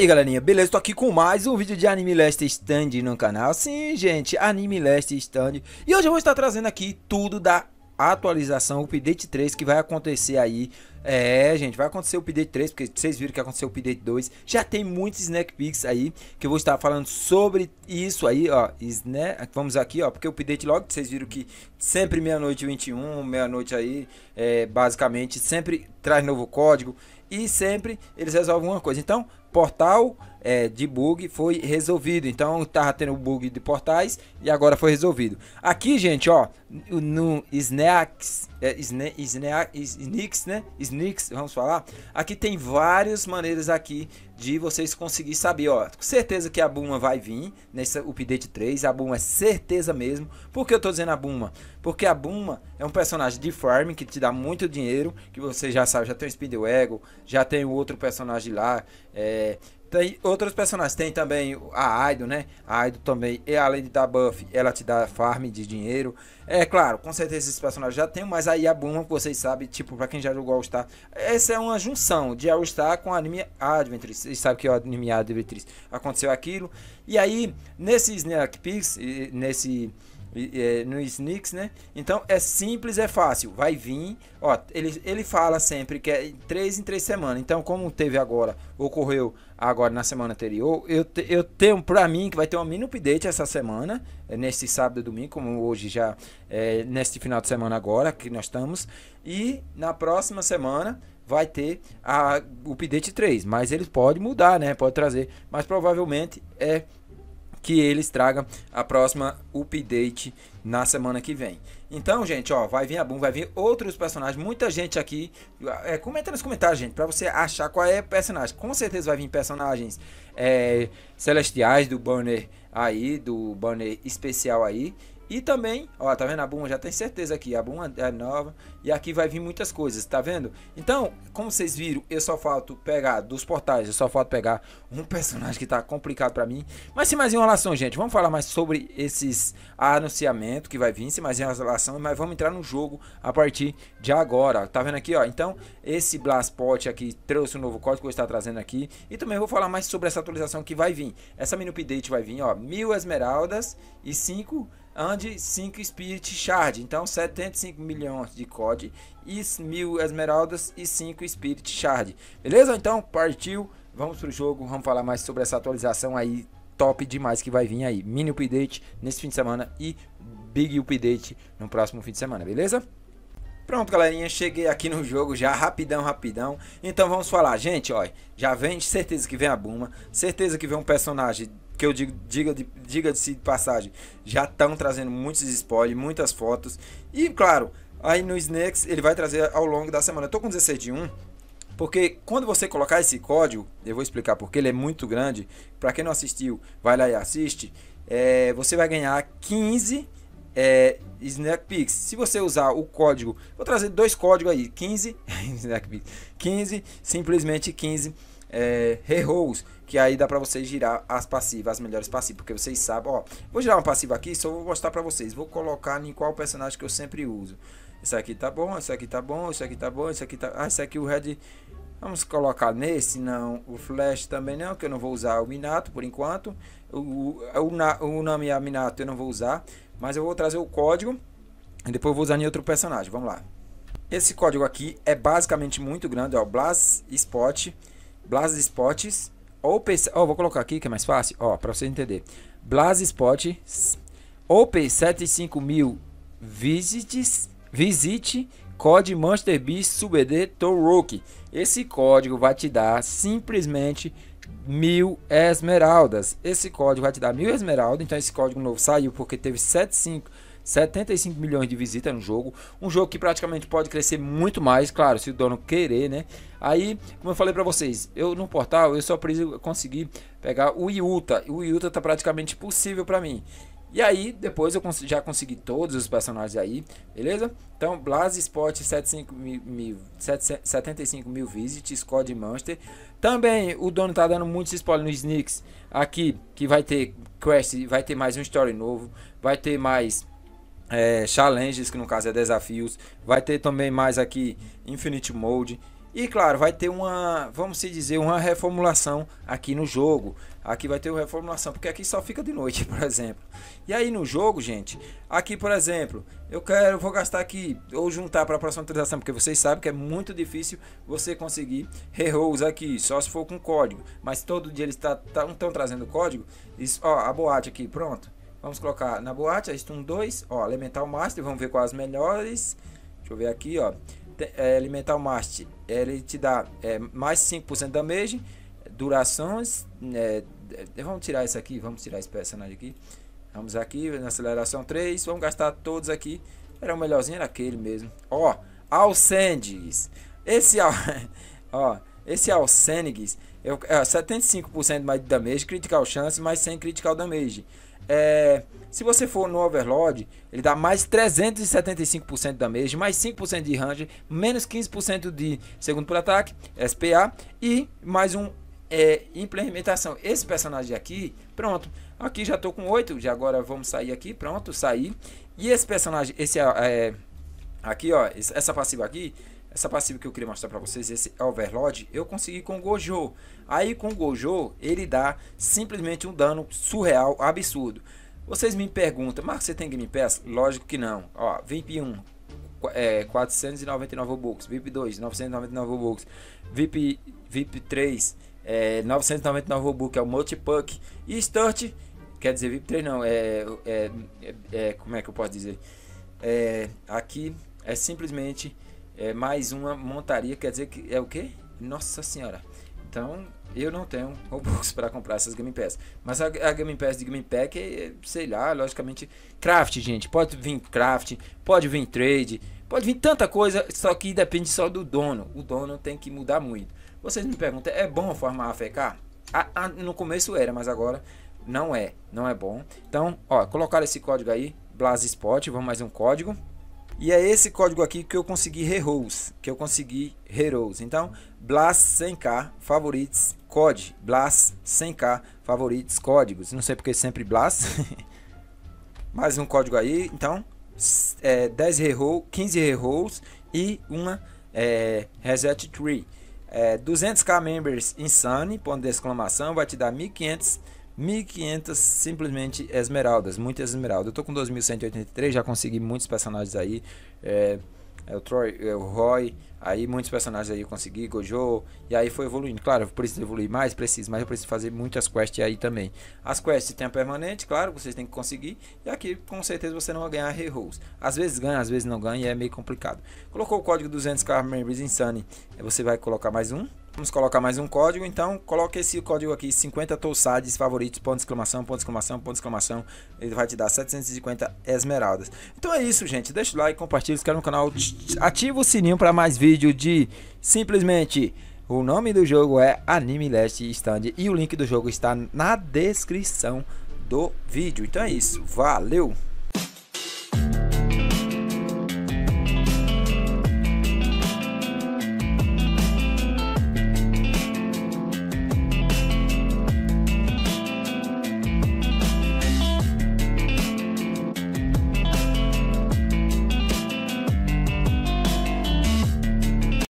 aí galerinha, beleza? Tô aqui com mais um vídeo de Anime Last Stand no canal Sim gente, Anime Last Stand E hoje eu vou estar trazendo aqui tudo da atualização, update 3 que vai acontecer aí é, gente, vai acontecer o update 3, porque vocês viram que aconteceu o update 2. Já tem muitos snack picks aí, que eu vou estar falando sobre isso aí, ó. Snack, vamos aqui, ó, porque o update logo, vocês viram que sempre meia-noite 21, meia-noite aí, é, basicamente, sempre traz novo código e sempre eles resolvem uma coisa. Então, portal é, de bug foi resolvido. Então tava tendo bug de portais e agora foi resolvido. Aqui, gente, ó, no Snacks, é, sna, sna, né? Sneaks, vamos falar. Aqui tem várias maneiras aqui de vocês conseguir saber, ó. Com certeza que a Buma vai vir nessa update 3, a Buma é certeza mesmo. Por que eu tô dizendo a Buma? Porque a Buma é um personagem de farm que te dá muito dinheiro, que você já sabe, já tem o Speed Ego, já tem o outro personagem lá, é, tem outros personagens, tem também a Aido, né? A Aido também, e além de dar buff, ela te dá farm de dinheiro. É claro, com certeza esses personagens já tem, mas aí a Yabuma, vocês sabem, tipo, pra quem já jogou All Star, essa é uma junção de All Star com a Anime Adventures. Vocês sabem que o Anime Adventures aconteceu aquilo. E aí, nesse Snack Pix, nesse é, no Snicks, né? Então é simples, é fácil. Vai vir, ó, ele, ele fala sempre que é 3 em 3 semanas. Então, como teve agora, ocorreu agora na semana anterior, eu, te, eu tenho pra mim que vai ter um mini update essa semana, eh, neste sábado e domingo, como hoje já, é, neste final de semana agora que nós estamos. E na próxima semana vai ter a, o update 3, mas ele pode mudar, né? Pode trazer, mas provavelmente é que eles tragam a próxima update na semana que vem. Então, gente, ó, vai vir a Boom, vai vir outros personagens, muita gente aqui. É, comenta nos comentários, gente, pra você achar qual é o personagem. Com certeza vai vir personagens é, celestiais do banner aí, do banner especial aí. E também, ó, tá vendo a Boom? Já tem certeza aqui, a Boom é nova e aqui vai vir muitas coisas, tá vendo? Então, como vocês viram, eu só falto pegar dos portais, eu só falto pegar um personagem que tá complicado pra mim. Mas sem mais enrolação, gente, vamos falar mais sobre esses anunciamentos que vai vir, sem mais enrolação, mas vamos entrar no jogo a partir de agora, tá vendo aqui, ó? Então, esse blast pot aqui trouxe um novo código que eu estou trazendo aqui e também vou falar mais sobre essa atualização que vai vir. Essa mini update vai vir, ó, mil esmeraldas e 5 ande 5 Spirit Shard. Então 75 milhões de COD e 1000 esmeraldas e 5 Spirit Shard. Beleza? Então partiu, vamos pro jogo, vamos falar mais sobre essa atualização aí top demais que vai vir aí. Mini update nesse fim de semana e big update no próximo fim de semana, beleza? Pronto, galerinha, cheguei aqui no jogo já, rapidão, rapidão. Então vamos falar, gente, ó, já vem, certeza que vem a Buma, certeza que vem um personagem que eu digo, diga, diga de si de passagem, já estão trazendo muitos spoilers, muitas fotos. E claro, aí no Snacks ele vai trazer ao longo da semana. Eu tô com 16 de 1, porque quando você colocar esse código, eu vou explicar porque ele é muito grande. Para quem não assistiu, vai lá e assiste. É, você vai ganhar 15 é, Snack Picks. Se você usar o código, vou trazer dois códigos aí, 15 Snack 15, simplesmente 15 é, re que aí dá pra vocês girar as passivas, as melhores passivas, porque vocês sabem, ó, vou girar uma passiva aqui, só vou mostrar pra vocês, vou colocar em qual personagem que eu sempre uso. Isso aqui tá bom, isso aqui tá bom, isso aqui tá bom, isso aqui tá... Ah, isso aqui o Red... Vamos colocar nesse, não. O Flash também não, que eu não vou usar o Minato por enquanto. O, o, o, o Nami Minato eu não vou usar. Mas eu vou trazer o código. E depois eu vou usar em outro personagem. Vamos lá. Esse código aqui é basicamente muito grande. Ó, Blast Spot Spots ou PC, oh, vou colocar aqui que é mais fácil, ó, oh, para você entender. Spots, ou p mil visits, visite código B subd Torok. Esse código vai te dar simplesmente mil esmeraldas. Esse código vai te dar mil esmeraldas. Então esse código novo saiu porque teve 75 75 milhões de visitas no jogo. Um jogo que praticamente pode crescer muito mais, claro, se o dono querer, né? Aí, como eu falei para vocês, eu no portal eu só preciso conseguir pegar o Iuta. O Iuta tá praticamente possível para mim. E aí, depois eu já consegui todos os personagens aí, beleza? Então, Blaze Spot 75 mil, mil, 75 mil visits, Code Monster. Também o dono tá dando muitos spoilers no Sneaks aqui, que vai ter Quest, vai ter mais um story novo, vai ter mais é, challenges, que no caso é desafios. Vai ter também mais aqui Infinite Mode. E claro, vai ter uma, vamos se dizer, uma reformulação aqui no jogo. Aqui vai ter uma reformulação, porque aqui só fica de noite, por exemplo. E aí no jogo, gente, aqui por exemplo, eu quero, vou gastar aqui, ou juntar para a próxima atualização, porque vocês sabem que é muito difícil você conseguir heroes aqui, só se for com código. Mas todo dia eles estão tá, tá, trazendo código. Isso, ó, a boate aqui, pronto. Vamos colocar na boate, a Stun 2, ó, Elemental Master, vamos ver quais as melhores. Deixa eu ver aqui, ó. É, Elemental Master, ele te dá é, mais 5% damage, durações, né, é, vamos tirar isso aqui, vamos tirar esse personagem aqui. Vamos aqui, na aceleração 3, vamos gastar todos aqui. Era o melhorzinho, era aquele mesmo. Ó, Alcendis Esse, ó, esse Alcendes, eu, é 75% mais de damage, critical chance, mas sem critical damage. É, se você for no Overlord, ele dá mais 375% da damage, mais 5% de range, menos 15% de segundo por ataque, SPA, e mais um é, implementação. Esse personagem aqui, pronto. Aqui já tô com 8, já agora vamos sair aqui, pronto, sair. E esse personagem, esse é, é, aqui ó, essa passiva aqui, essa passiva que eu queria mostrar para vocês, esse Overlord, eu consegui com o Gojo. Aí com o Gojo, ele dá simplesmente um dano surreal, absurdo. Vocês me perguntam, Marcos, você tem Game Pass? Lógico que não. Ó, VIP 1, é, 499 bucks VIP 2, 999 bucks VIP, VIP 3, é, 999 bucks é o Multipuck. E start quer dizer, VIP 3 não, é, é, é, é, como é que eu posso dizer? É, aqui é simplesmente é, mais uma montaria, quer dizer que é o quê? Nossa senhora. Então, eu não tenho Robux para comprar essas Game Pass. Mas a, a Game Pass de Game Pack, é, sei lá, logicamente, craft, gente. Pode vir craft, pode vir trade, pode vir tanta coisa, só que depende só do dono. O dono tem que mudar muito. Vocês me perguntam, é bom formar A, a, no começo era, mas agora não é, não é bom. Então, ó, colocar esse código aí, Spot. vamos mais um código. E é esse código aqui que eu consegui Heroes, que eu consegui Heroes. Então, Blast 100k, favorites, code, Blast 100k, favorites, códigos. Não sei porque sempre Blast. Mais um código aí, então, é, 10 Heroes, 15 Heroes e uma é, Reset Tree. É, 200k members insane, ponto de exclamação, vai te dar 1500 1.500 simplesmente esmeraldas, muitas esmeraldas. Eu tô com 2.183, já consegui muitos personagens aí. É, é o Troy, é o Roy, aí muitos personagens aí eu consegui, Gojo, e aí foi evoluindo. Claro, eu preciso evoluir mais, preciso, mas eu preciso fazer muitas quests aí também. As quests tem a permanente, claro, vocês têm que conseguir, e aqui com certeza você não vai ganhar rerolls. Às vezes ganha, às vezes não ganha, e é meio complicado. Colocou o código 200 car Memories Insane, você vai colocar mais um, Vamos colocar mais um código, então coloque esse código aqui, 50 touçades favoritos, ponto exclamação, ponto exclamação, ponto exclamação, ele vai te dar 750 esmeraldas. Então é isso, gente, deixa o like, compartilha, se inscreve no canal, ativa o sininho para mais vídeo de simplesmente... O nome do jogo é Anime Last Stand e o link do jogo está na descrição do vídeo. Então é isso, valeu!